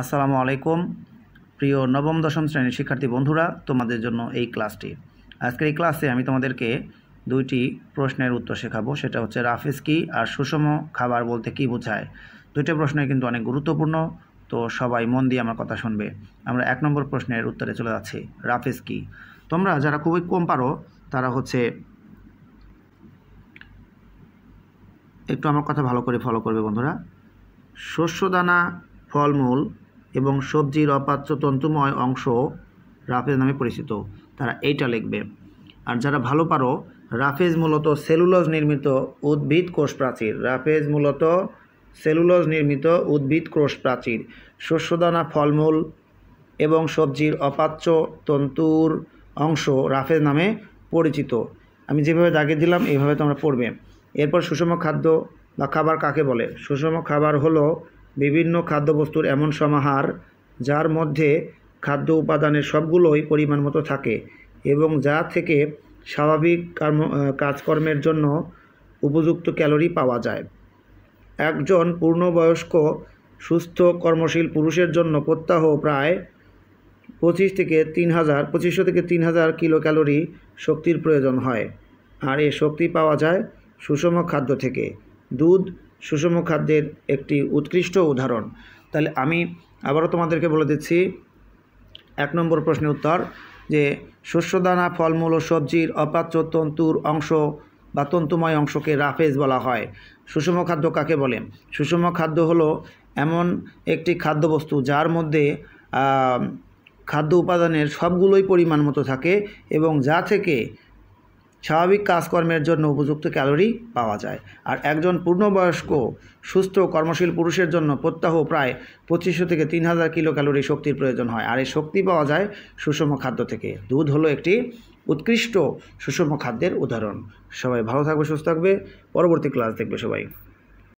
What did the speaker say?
আসসালামু আলাইকুম প্রিয় নবম দশম শ্রেণীর শিক্ষার্থী বন্ধুরা তোমাদের জন্য এই ক্লাসটি আজকের এই ক্লাসে আমি তোমাদেরকে দুইটি প্রশ্নের উত্তর শেখাবো সেটা হচ্ছে রাফিস কি আর সুষম খাবার বলতে কি বোঝায় দুইটা প্রশ্ন কিন্তু অনেক গুরুত্বপূর্ণ তো সবাই মন দিয়ে আমার কথা শুনবে আমরা এক নম্বর প্রশ্নের উত্তরে চলে যাচ্ছি রাফিস কি তোমরা যারা খুবই কম পারো তারা হচ্ছে একটু আমার কথা ভালো করে ফলো করবে বন্ধুরা শস্যদানা ফলমূল এবং সবজির অপাচ্য তন্তুময় অংশ রাফেজ নামে পরিচিত তারা এইটা লিখবে আর যারা ভালো পারো রাফেজ মূলত সেলুলোজ নির্মিত উদ্ভিদ কোষ প্রাচীর রাফেজ মূলত সেলুলোজ নির্মিত উদ্ভিদ কোষ প্রাচীর শস্যদানা ফলমূল এবং সবজির অপাচ্য তন্তুর অংশ রাফেজ নামে পরিচিত আমি যেভাবে দাগে দিলাম এইভাবে তোমরা পড়বে এরপর সুষম খাদ্য বা খাবার কাকে বলে সুষম খাবার হলো বিভিন্ন খাদ্যবস্তুর এমন সমাহার যার মধ্যে খাদ্য উপাদানের সবগুলোই পরিমাণ মতো থাকে এবং যা থেকে স্বাভাবিক কর্ম কাজকর্মের জন্য উপযুক্ত ক্যালোরি পাওয়া যায় একজন পূর্ণবয়স্ক সুস্থ কর্মশীল পুরুষের জন্য প্রত্যাহ প্রায় পঁচিশ থেকে তিন হাজার পঁচিশশো থেকে তিন হাজার কিলো ক্যালোরি শক্তির প্রয়োজন হয় আর এ শক্তি পাওয়া যায় সুষম খাদ্য থেকে দুধ সুষম খাদ্যের একটি উৎকৃষ্ট উদাহরণ তাহলে আমি আবারও তোমাদেরকে বলে দিচ্ছি এক নম্বর প্রশ্নের উত্তর যে শস্যদানা ফলমূল ও সবজির অপাচ্য তন্তুর অংশ বা তন্তুময় অংশকে রাফেজ বলা হয় সুষম খাদ্য কাকে বলে সুষম খাদ্য হলো এমন একটি খাদ্যবস্তু যার মধ্যে খাদ্য উপাদানের সবগুলোই পরিমাণ মতো থাকে এবং যা থেকে স্বাভাবিক কাজকর্মের জন্য উপযুক্ত ক্যালোরি পাওয়া যায় আর একজন পূর্ণবয়স্ক সুস্থ কর্মশীল পুরুষের জন্য প্রত্যাহ প্রায় পঁচিশশো থেকে তিন হাজার কিলো ক্যালোরি শক্তির প্রয়োজন হয় আর এই শক্তি পাওয়া যায় সুষম খাদ্য থেকে দুধ হলো একটি উৎকৃষ্ট সুষম খাদ্যের উদাহরণ সবাই ভালো থাকবে সুস্থ থাকবে পরবর্তী ক্লাস দেখবে সবাই